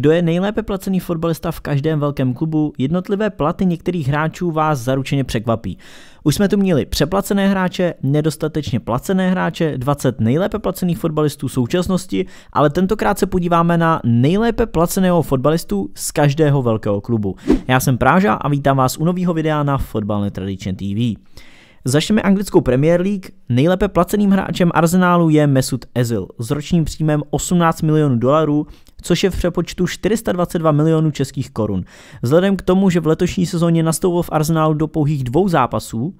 Kdo je nejlépe placený fotbalista v každém velkém klubu, jednotlivé platy některých hráčů vás zaručeně překvapí. Už jsme tu měli přeplacené hráče, nedostatečně placené hráče, 20 nejlépe placených fotbalistů současnosti, ale tentokrát se podíváme na nejlépe placeného fotbalistu z každého velkého klubu. Já jsem Práža a vítám vás u nového videa na Fotbal Tradition TV. Začneme anglickou Premier League. Nejlépe placeným hráčem Arsenálu je Mesut Ezil s ročním příjmem 18 milionů dolarů což je v přepočtu 422 milionů českých korun. Vzhledem k tomu, že v letošní sezóně nastoupil v Arsenalu do pouhých dvou zápasů,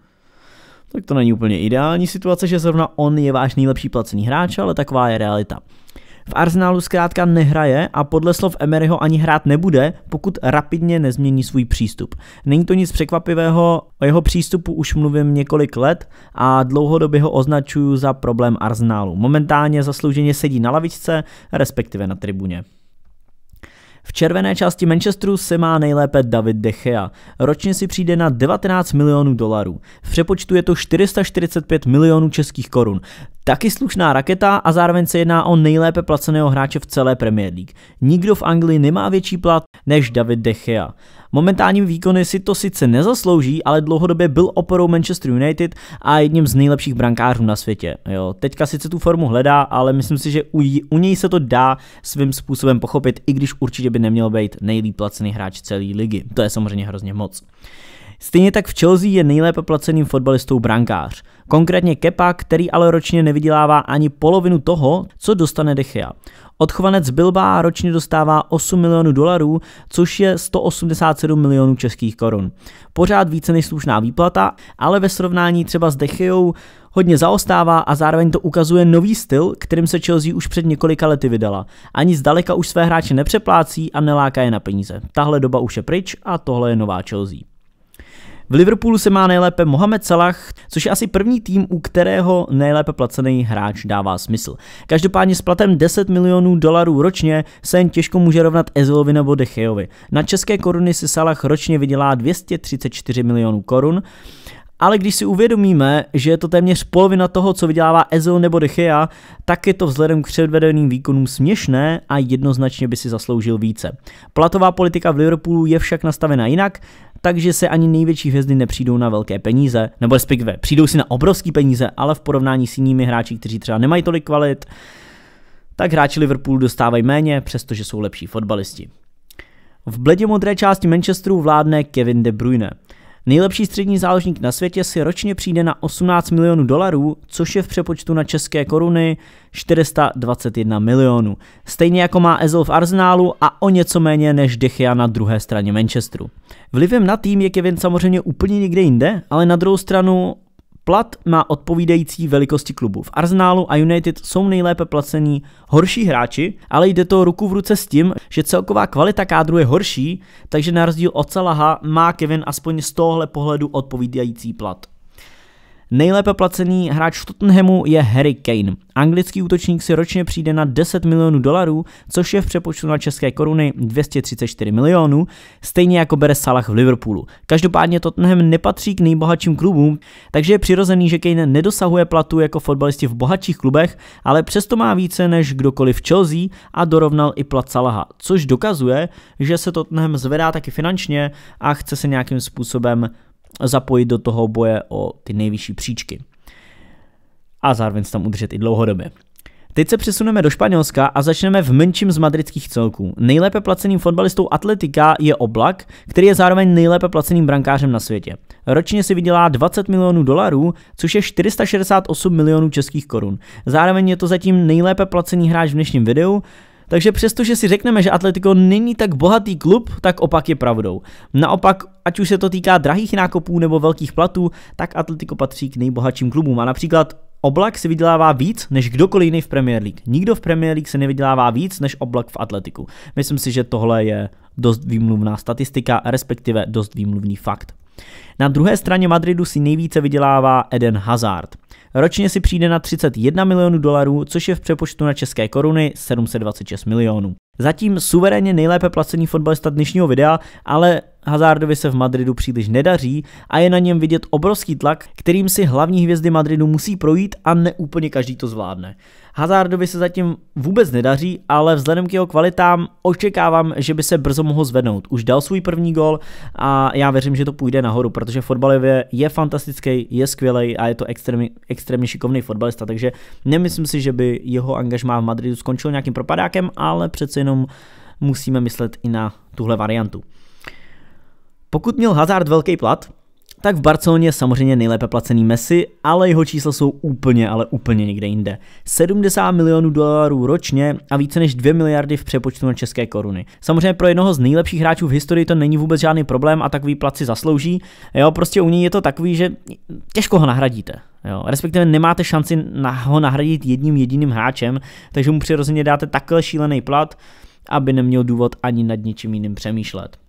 tak to není úplně ideální situace, že zrovna on je váš nejlepší placený hráč, ale taková je realita. V Arsenálu zkrátka nehraje a podle slov Emeryho ani hrát nebude, pokud rapidně nezmění svůj přístup. Není to nic překvapivého, o jeho přístupu už mluvím několik let a dlouhodobě ho označuju za problém Arsenálu. Momentálně zaslouženě sedí na lavičce, respektive na tribuně. V červené části Manchesteru se má nejlépe David De Gea. Ročně si přijde na 19 milionů dolarů. V přepočtu je to 445 milionů českých korun. Taky slušná raketa a zároveň se jedná o nejlépe placeného hráče v celé Premier League. Nikdo v Anglii nemá větší plat než David De Gea. Momentálním výkony si to sice nezaslouží, ale dlouhodobě byl oporou Manchester United a jedním z nejlepších brankářů na světě. Jo, teďka sice tu formu hledá, ale myslím si, že u, u něj se to dá svým způsobem pochopit, i když určitě by neměl být nejlíp placený hráč celé ligy. To je samozřejmě hrozně moc. Stejně tak v Chelsea je nejlépe placeným fotbalistou brankář. Konkrétně Kepa, který ale ročně nevydělává ani polovinu toho, co dostane Dechia. Odchovanec Bilba ročně dostává 8 milionů dolarů, což je 187 milionů českých korun. Pořád více než slušná výplata, ale ve srovnání třeba s Dechiou hodně zaostává a zároveň to ukazuje nový styl, kterým se Chelsea už před několika lety vydala. Ani zdaleka už své hráče nepřeplácí a neláká je na peníze. Tahle doba už je pryč a tohle je nová Chelsea. V Liverpoolu se má nejlépe Mohamed Salah, což je asi první tým, u kterého nejlépe placený hráč dává smysl. Každopádně s platem 10 milionů dolarů ročně se jen těžko může rovnat Ezilovi nebo Decheovi. Na české koruny si Salah ročně vydělá 234 milionů korun, ale když si uvědomíme, že je to téměř polovina toho, co vydělává Ezil nebo Dechea, tak je to vzhledem k předvedeným výkonům směšné a jednoznačně by si zasloužil více. Platová politika v Liverpoolu je však nastavena jinak, takže se ani největší hvězdy nepřijdou na velké peníze, nebo respektive přijdou si na obrovské peníze, ale v porovnání s jinými hráči, kteří třeba nemají tolik kvalit, tak hráči Liverpoolu dostávají méně, přestože jsou lepší fotbalisti. V bledě modré části Manchesteru vládne Kevin De Bruyne. Nejlepší střední záložník na světě si ročně přijde na 18 milionů dolarů, což je v přepočtu na české koruny 421 milionů. Stejně jako má Ezel v Arsenálu a o něco méně než Dechia na druhé straně Manchesteru. Vlivem na tým je Kevin samozřejmě úplně někde jinde, ale na druhou stranu Plat má odpovídající velikosti klubu. V Arsenalu a United jsou nejlépe placení horší hráči, ale jde to ruku v ruce s tím, že celková kvalita kádru je horší, takže na rozdíl od Salaha má Kevin aspoň z tohle pohledu odpovídající plat. Nejlépe placený hráč v Tottenhamu je Harry Kane. Anglický útočník si ročně přijde na 10 milionů dolarů, což je v přepočtu na české koruny 234 milionů, stejně jako bere Salah v Liverpoolu. Každopádně Tottenham nepatří k nejbohatším klubům, takže je přirozený, že Kane nedosahuje platu jako fotbalisti v bohatších klubech, ale přesto má více než kdokoliv v Chelsea a dorovnal i plat Salaha, což dokazuje, že se Tottenham zvedá taky finančně a chce se nějakým způsobem zapojit do toho boje o ty nejvyšší příčky. A zároveň se tam udržet i dlouhodobě. Teď se přesuneme do Španělska a začneme v menším z madridských celků. Nejlépe placeným fotbalistou Atletika je Oblak, který je zároveň nejlépe placeným brankářem na světě. Ročně si vydělá 20 milionů dolarů, což je 468 milionů českých korun. Zároveň je to zatím nejlépe placený hráč v dnešním videu, takže přestože si řekneme, že Atletico není tak bohatý klub, tak opak je pravdou. Naopak, ať už se to týká drahých nákopů nebo velkých platů, tak Atletico patří k nejbohatším klubům. A například Oblak se vydělává víc než kdokoliv jiný v Premier League. Nikdo v Premier League se nevydělává víc než Oblak v Atletiku. Myslím si, že tohle je dost výmluvná statistika, respektive dost výmluvný fakt. Na druhé straně Madridu si nejvíce vydělává Eden Hazard. Ročně si přijde na 31 milionů dolarů, což je v přepočtu na české koruny 726 milionů. Zatím suverénně nejlépe placený fotbalista dnešního videa, ale Hazardovi se v Madridu příliš nedaří a je na něm vidět obrovský tlak, kterým si hlavní hvězdy Madridu musí projít a neúplně každý to zvládne. Hazardovi se zatím vůbec nedaří, ale vzhledem k jeho kvalitám očekávám, že by se brzo mohl zvednout. Už dal svůj první gol a já věřím, že to půjde nahoru, protože fotbalově je fantastický, je skvělý a je to extrémně, extrémně šikovný fotbalista, takže nemyslím si, že by jeho angažmá v Madridu skončil nějakým propadákem, ale přece jenom musíme myslet i na tuhle variantu. Pokud měl Hazard velký plat, tak v Barceloně samozřejmě nejlépe placený Messi, ale jeho čísla jsou úplně, ale úplně někde jinde. 70 milionů dolarů ročně a více než 2 miliardy v přepočtu na české koruny. Samozřejmě pro jednoho z nejlepších hráčů v historii to není vůbec žádný problém a takový plat si zaslouží. Jo, prostě u něj je to takový, že těžko ho nahradíte. Jo, respektive nemáte šanci na ho nahradit jedním jediným hráčem, takže mu přirozeně dáte takhle šílený plat, aby neměl důvod ani nad ničím jiným přemýšlet.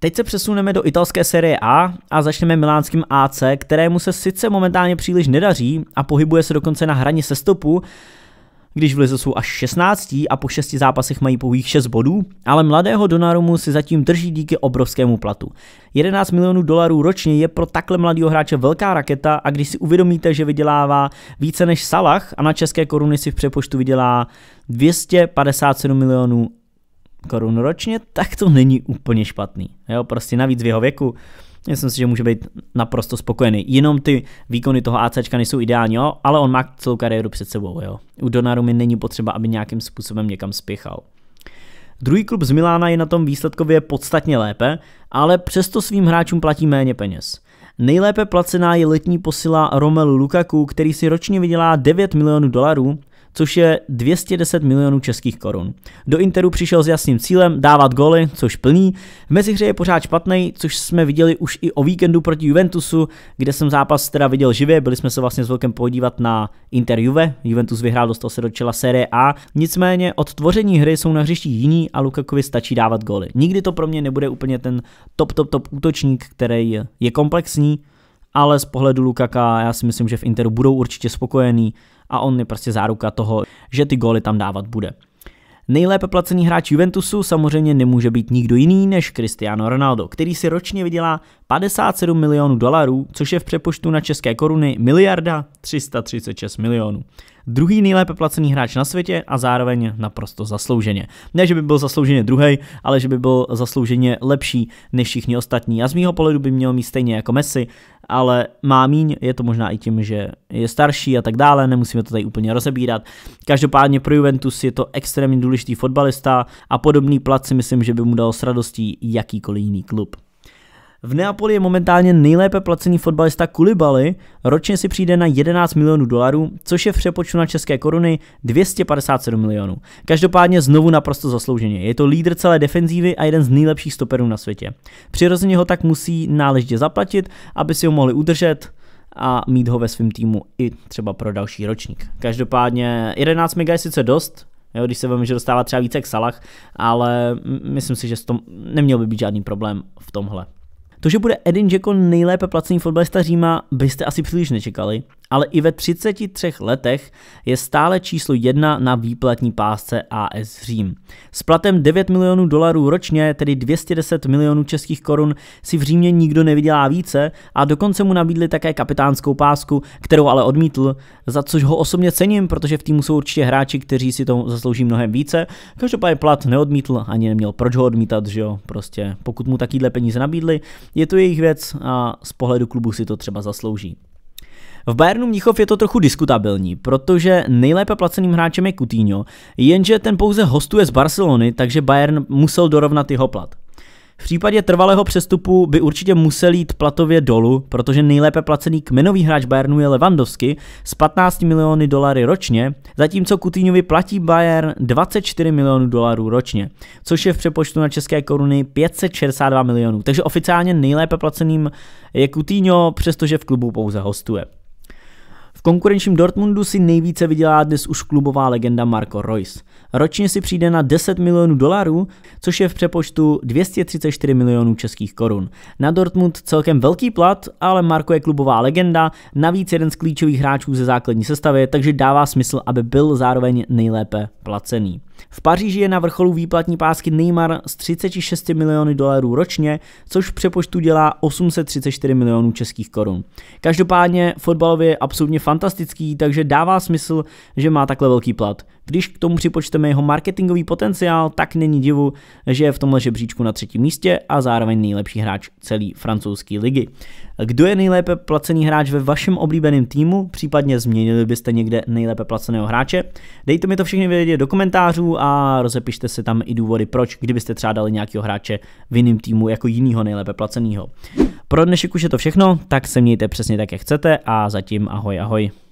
Teď se přesuneme do italské série A a začneme milánským AC, kterému se sice momentálně příliš nedaří a pohybuje se dokonce na hraně sestopu, když v lize jsou až 16 a po 6 zápasech mají pouhých 6 bodů, ale mladého Donarumu si zatím drží díky obrovskému platu. 11 milionů dolarů ročně je pro takhle mladého hráče velká raketa a když si uvědomíte, že vydělává více než Salah a na české koruny si v přepoštu vydělá 257 milionů korun ročně, tak to není úplně špatný. Jo, prostě navíc v jeho věku, myslím si, že může být naprosto spokojený. Jenom ty výkony toho ACčka nejsou ideální, jo, ale on má celou kariéru před sebou. Jo. U mi není potřeba, aby nějakým způsobem někam spěchal. Druhý klub z Milána je na tom výsledkově podstatně lépe, ale přesto svým hráčům platí méně peněz. Nejlépe placená je letní posila Romelu Lukaku, který si ročně vydělá 9 milionů dolarů což je 210 milionů českých korun. Do Interu přišel s jasným cílem dávat goly, což plní. V mezihře je pořád špatný, což jsme viděli už i o víkendu proti Juventusu, kde jsem zápas teda viděl živě, byli jsme se vlastně s velkem podívat na Inter Juve, Juventus vyhrál, dostal se do čela série A, nicméně od tvoření hry jsou na hřišti jiní a Lukakovi stačí dávat goly. Nikdy to pro mě nebude úplně ten top top top útočník, který je komplexní, ale z pohledu Lukaka já si myslím, že v Interu budou určitě spokojení a on je prostě záruka toho, že ty góly tam dávat bude. Nejlépe placený hráč Juventusu samozřejmě nemůže být nikdo jiný než Cristiano Ronaldo, který si ročně vydělá 57 milionů dolarů, což je v přepočtu na české koruny miliarda 336 milionů druhý nejlépe placený hráč na světě a zároveň naprosto zaslouženě. Ne, že by byl zaslouženě druhý, ale že by byl zaslouženě lepší než všichni ostatní. A z mýho pohledu by měl mít stejně jako Messi, ale má míň, je to možná i tím, že je starší a tak dále, nemusíme to tady úplně rozebírat. Každopádně pro Juventus je to extrémně důležitý fotbalista a podobný plat si myslím, že by mu dal s radostí jakýkoliv jiný klub. V Neapoli je momentálně nejlépe placený fotbalista Kulibaly, ročně si přijde na 11 milionů dolarů, což je v přepočtu na české koruny 257 milionů. Každopádně znovu naprosto zaslouženě. Je to lídr celé defenzívy a jeden z nejlepších stoperů na světě. Přirozeně ho tak musí náležitě zaplatit, aby si ho mohli udržet, a mít ho ve svém týmu i třeba pro další ročník. Každopádně 11 mega je sice dost, jo, když se vím, že dostává třeba více k salách, ale myslím si, že tom neměl by být žádný problém v tomhle. To, že bude Edin Dzeko nejlépe placený fotbalista Říma, byste asi příliš nečekali, ale i ve 33 letech je stále číslo jedna na výplatní pásce AS Řím. S platem 9 milionů dolarů ročně, tedy 210 milionů českých korun, si v Římě nikdo nevydělá více a dokonce mu nabídli také kapitánskou pásku, kterou ale odmítl, za což ho osobně cením, protože v týmu jsou určitě hráči, kteří si to zaslouží mnohem více. Každopádně plat neodmítl, ani neměl proč ho odmítat, že jo, prostě pokud mu takýhle peníze nabídli, je to jejich věc a z pohledu klubu si to třeba zaslouží. V Bayernu Mnichov je to trochu diskutabilní, protože nejlépe placeným hráčem je Coutinho, jenže ten pouze hostuje z Barcelony, takže Bayern musel dorovnat jeho plat. V případě trvalého přestupu by určitě musel jít platově dolů, protože nejlépe placený kmenový hráč Bayernu je Lewandowski s 15 miliony dolarů ročně, zatímco Kutýňovi platí Bayern 24 milionů dolarů ročně, což je v přepočtu na české koruny 562 milionů. Takže oficiálně nejlépe placeným je Coutinho, přestože v klubu pouze hostuje konkurenčním Dortmundu si nejvíce vydělá dnes už klubová legenda Marco Reus. Ročně si přijde na 10 milionů dolarů, což je v přepočtu 234 milionů českých korun. Na Dortmund celkem velký plat, ale Marco je klubová legenda, navíc jeden z klíčových hráčů ze základní sestavy, takže dává smysl, aby byl zároveň nejlépe placený. V Paříži je na vrcholu výplatní pásky Neymar s 36 miliony dolarů ročně, což v přepočtu dělá 834 milionů českých korun. Každopádně fotbalově je absolutně fantastický, takže dává smysl, že má takhle velký plat. Když k tomu připočteme jeho marketingový potenciál, tak není divu, že je v tomhle žebříčku na třetím místě a zároveň nejlepší hráč celé francouzské ligy. Kdo je nejlépe placený hráč ve vašem oblíbeném týmu, případně změnili byste někde nejlépe placeného hráče? Dejte mi to všechny vědět do komentářů a rozepište se tam i důvody, proč, kdybyste třeba dali nějakého hráče v jiném týmu jako jinýho nejlépe placeného. Pro dnešek už je to všechno, tak se mějte přesně tak, jak chcete a zatím ahoj ahoj.